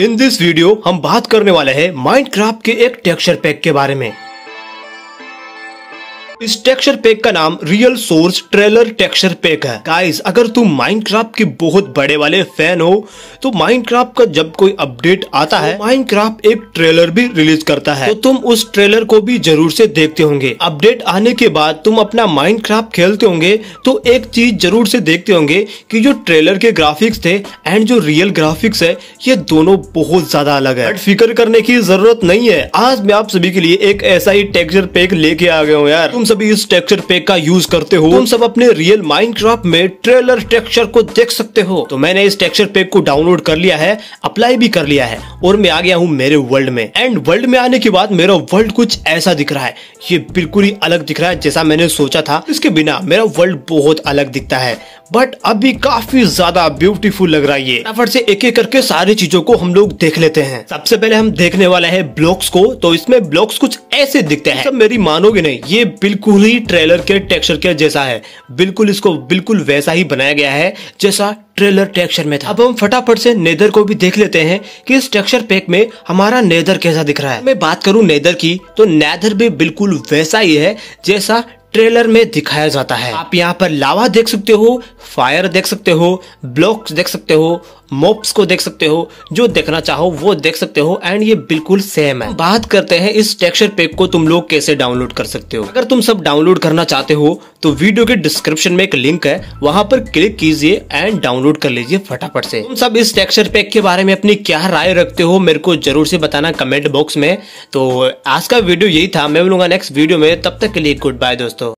in this video हम बात करने वाले हैं माइंड के एक टेक्सचर पैक के बारे में इस टेक्सचर पैक का नाम real source trailer texture pack है गाइस अगर तुम माइनक्राफ्ट के बहुत बड़े वाले फैन हो तो माइनक्राफ्ट का जब कोई अपडेट आता है तो माइनक्राफ्ट एक ट्रेलर भी रिलीज करता है तो तुम उस ट्रेलर को भी जरूर से देखते होंगे अपडेट आने के बाद तुम अपना माइनक्राफ्ट खेलते होंगे तो एक चीज जरूर से देखते होंगे कि जो ट्रेलर के ग्राफिक्स थे एंड जो रियल ग्राफिक्स है ये दोनों बहुत ज्यादा अलग है फिक्र करने की जरूरत नहीं है आज मैं आप सभी के लिए एक ऐसा ही टेक्सचर पैक लेके आ गया हूँ यार तुम सभी इस टेक्सचर पैक का यूज करते हो तुम सब अपने रियल माइंड में ट्रेलर टेक्सचर को देख सकते हो तो मैंने इस टेक्सचर पैक को डाउनलोड कर लिया है अप्लाई भी कर लिया है और मैं आ गया हूँ मेरे वर्ल्ड में एंड वर्ल्ड में आने के बाद मेरा वर्ल्ड कुछ ऐसा दिख रहा है ये बिल्कुल ही अलग दिख रहा है जैसा मैंने सोचा था इसके बिना मेरा वर्ल्ड बहुत अलग दिखता है बट अभी काफी ज्यादा ब्यूटीफुल लग रहा है ये फटाफट से एक एक करके सारी चीजों को हम लोग देख लेते हैं सबसे पहले हम देखने वाले हैं ब्लॉक्स को तो इसमें ब्लॉक्स कुछ ऐसे दिखते हैं सब मेरी मानोगे नहीं ये बिल्कुल ही ट्रेलर के टेक्सचर के जैसा है बिल्कुल इसको बिल्कुल वैसा ही बनाया गया है जैसा ट्रेलर टेक्सचर में था अब हम फटाफट से नेदर को भी देख लेते हैं कि इस टेक्सचर पैक में हमारा नेदर कैसा दिख रहा है मैं बात करूं नेदर की तो नेदर भी बिल्कुल वैसा ही है जैसा ट्रेलर में दिखाया जाता है आप यहाँ पर लावा देख सकते हो फायर देख सकते हो ब्लॉक्स देख सकते हो मोप्स को देख सकते हो जो देखना चाहो वो देख सकते हो एंड ये बिल्कुल सेम है बात करते हैं इस टेक्सचर पैक को तुम लोग कैसे डाउनलोड कर सकते हो अगर तुम सब डाउनलोड करना चाहते हो तो वीडियो के डिस्क्रिप्शन में एक लिंक है वहाँ पर क्लिक कीजिए एंड डाउनलोड कर लीजिए फटाफट से तुम सब इस टेक्सचर पैक के बारे में अपनी क्या राय रखते हो मेरे को जरूर से बताना कमेंट बॉक्स में तो आज का वीडियो यही था मैं बोलूंगा नेक्स्ट वीडियो में तब तक के लिए गुड बाय दोस्तों